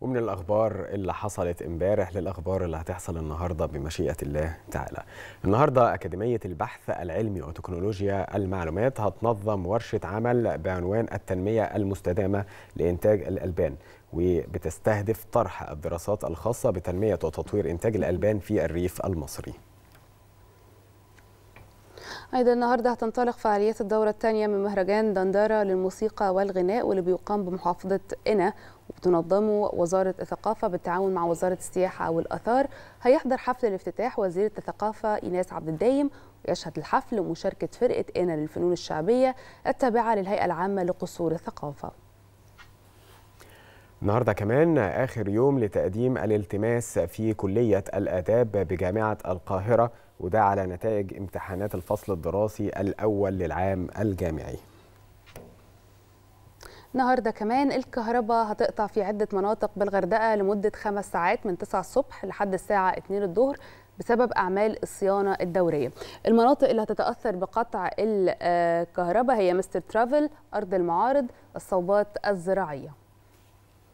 ومن الأخبار اللي حصلت امبارح للأخبار اللي هتحصل النهاردة بمشيئة الله تعالى النهاردة أكاديمية البحث العلمي وتكنولوجيا المعلومات هتنظم ورشة عمل بعنوان التنمية المستدامة لإنتاج الألبان وبتستهدف طرح الدراسات الخاصة بتنمية وتطوير إنتاج الألبان في الريف المصري أيضا النهاردة هتنطلق فعاليات الدورة الثانية من مهرجان دندارة للموسيقى والغناء واللي بيقام بمحافظة إنا وتنظمه وزارة الثقافة بالتعاون مع وزارة السياحة والأثار هيحضر حفل الافتتاح وزيرة الثقافة إيناس عبد الدايم ويشهد الحفل مشاركة فرقة إنا للفنون الشعبية التابعة للهيئة العامة لقصور الثقافة النهارده كمان آخر يوم لتقديم الالتماس في كلية الآداب بجامعة القاهرة وده على نتائج امتحانات الفصل الدراسي الأول للعام الجامعي النهارده كمان الكهرباء هتقطع في عدة مناطق بالغردقة لمدة خمس ساعات من 9 الصبح لحد الساعة 2 الظهر بسبب أعمال الصيانة الدورية المناطق اللي هتتأثر بقطع الكهرباء هي مستر ترافل أرض المعارض الصوبات الزراعية